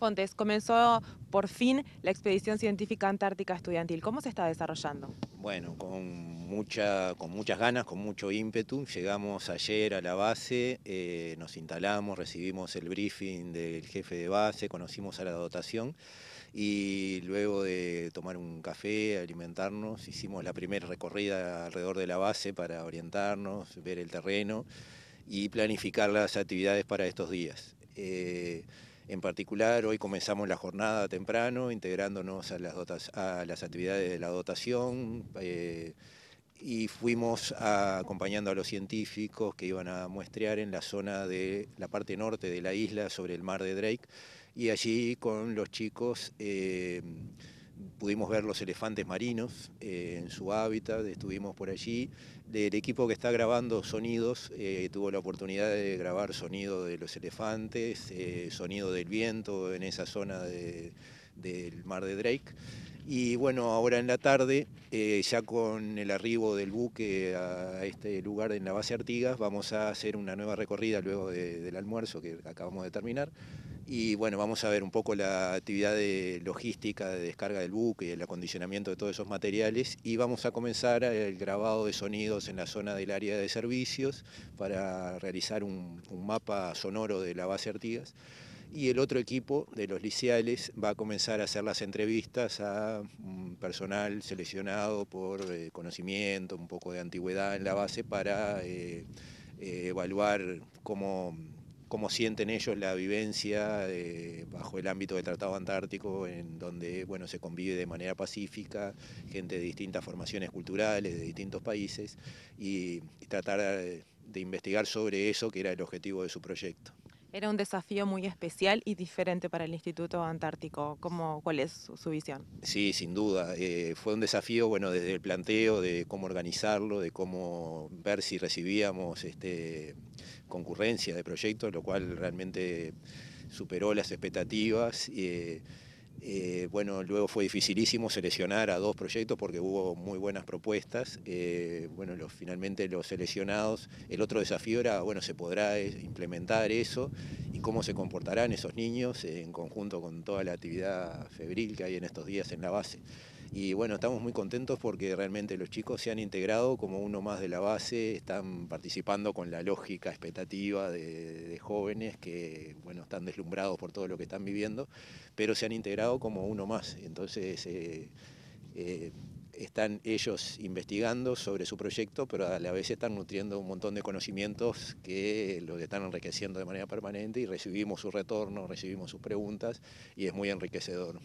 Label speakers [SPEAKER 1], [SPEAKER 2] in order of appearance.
[SPEAKER 1] Fontes, comenzó por fin la expedición científica antártica estudiantil. ¿Cómo se está desarrollando?
[SPEAKER 2] Bueno, con, mucha, con muchas ganas, con mucho ímpetu. Llegamos ayer a la base, eh, nos instalamos, recibimos el briefing del jefe de base, conocimos a la dotación y luego de tomar un café, alimentarnos, hicimos la primera recorrida alrededor de la base para orientarnos, ver el terreno y planificar las actividades para estos días. Eh, en particular, hoy comenzamos la jornada temprano, integrándonos a las, a las actividades de la dotación. Eh, y fuimos acompañando a los científicos que iban a muestrear en la zona de la parte norte de la isla sobre el mar de Drake y allí con los chicos eh, pudimos ver los elefantes marinos eh, en su hábitat, estuvimos por allí. El equipo que está grabando sonidos eh, tuvo la oportunidad de grabar sonido de los elefantes, eh, sonido del viento en esa zona del mar de Drake. Y bueno, ahora en la tarde, ya con el arribo del buque a este lugar en la base Artigas, vamos a hacer una nueva recorrida luego del almuerzo que acabamos de terminar. Y bueno, vamos a ver un poco la actividad de logística, de descarga del buque, y el acondicionamiento de todos esos materiales y vamos a comenzar el grabado de sonidos en la zona del área de servicios para realizar un, mapa sonoro de la base Artigas y el otro equipo de los liceales va a comenzar a hacer las entrevistas a un personal seleccionado por eh, conocimiento, un poco de antigüedad en la base para eh, eh, evaluar cómo cómo sienten ellos la vivencia eh, bajo el ámbito del Tratado Antártico, en donde se convive de manera pacífica, gente de distintas formaciones culturales, de distintos países, y, tratar de investigar sobre eso, que era el objetivo de su proyecto.
[SPEAKER 1] Era un desafío muy especial y diferente para el Instituto Antártico. ¿Cómo, ¿Cuál es su, visión?
[SPEAKER 2] Sí, sin duda. Eh, fue un desafío, bueno, desde el planteo de cómo organizarlo, de cómo ver si recibíamos este, concurrencia de proyectos, lo cual realmente superó las expectativas. Eh, eh, bueno, luego fue dificilísimo seleccionar a dos proyectos porque hubo muy buenas propuestas. Eh, bueno, los, finalmente los seleccionados, el otro desafío era, bueno, ¿se podrá eh, implementar eso? ¿Y cómo se comportarán esos niños en conjunto con toda la actividad febril que hay en estos días en la base? Y bueno, estamos muy contentos porque realmente los chicos se han integrado como uno más de la base, están participando con la lógica expectativa de, jóvenes que bueno, están deslumbrados por todo lo que están viviendo, pero se han integrado como uno más. Entonces, eh, eh, están ellos investigando sobre su proyecto, pero a la vez están nutriendo un montón de conocimientos que los están enriqueciendo de manera permanente y recibimos su retorno, recibimos sus preguntas y es muy enriquecedor.